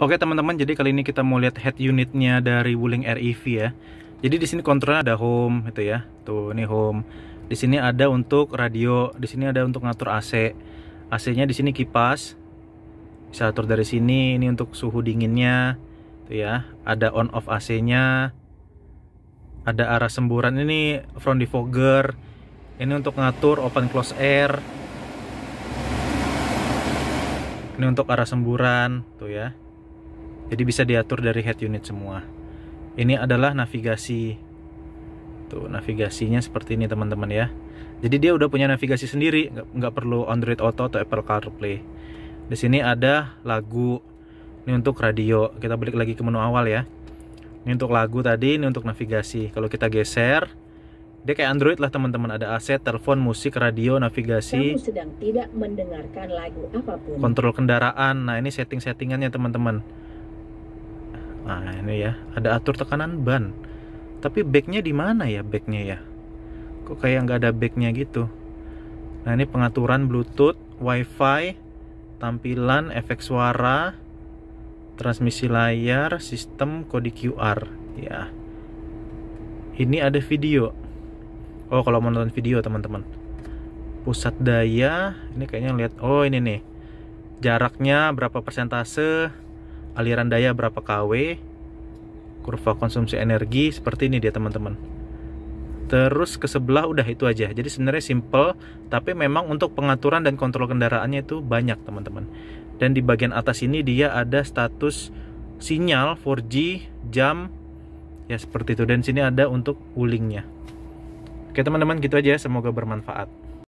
Oke teman-teman, jadi kali ini kita mau lihat head unitnya dari Wuling REV ya. Jadi di sini kontrolnya ada home itu ya. Tuh, ini home. Di sini ada untuk radio, di sini ada untuk ngatur AC. AC-nya di sini kipas. Bisa atur dari sini, ini untuk suhu dinginnya. Tuh ya, ada on off AC-nya. Ada arah semburan ini front defogger. Ini untuk ngatur open close air. Ini untuk arah semburan, tuh ya jadi bisa diatur dari head unit semua ini adalah navigasi tuh navigasinya seperti ini teman-teman ya jadi dia udah punya navigasi sendiri nggak perlu Android Auto atau Apple CarPlay di sini ada lagu ini untuk radio kita balik lagi ke menu awal ya ini untuk lagu tadi ini untuk navigasi kalau kita geser dia kayak Android lah teman-teman ada aset, telepon, musik, radio, navigasi. Kamu sedang tidak mendengarkan lagu apapun. Kontrol kendaraan. Nah, ini setting-settingannya teman-teman nah ini ya ada atur tekanan ban tapi backnya di mana ya backnya ya kok kayak nggak ada backnya gitu nah ini pengaturan bluetooth wifi tampilan efek suara transmisi layar sistem kode QR ya ini ada video oh kalau mau nonton video teman-teman pusat daya ini kayaknya lihat oh ini nih jaraknya berapa persentase aliran daya berapa kW, kurva konsumsi energi seperti ini dia teman-teman. Terus ke sebelah udah itu aja. Jadi sebenarnya simple, tapi memang untuk pengaturan dan kontrol kendaraannya itu banyak teman-teman. Dan di bagian atas ini dia ada status sinyal 4G, jam, ya seperti itu. Dan sini ada untuk wulingnya. Oke teman-teman gitu aja, ya. semoga bermanfaat.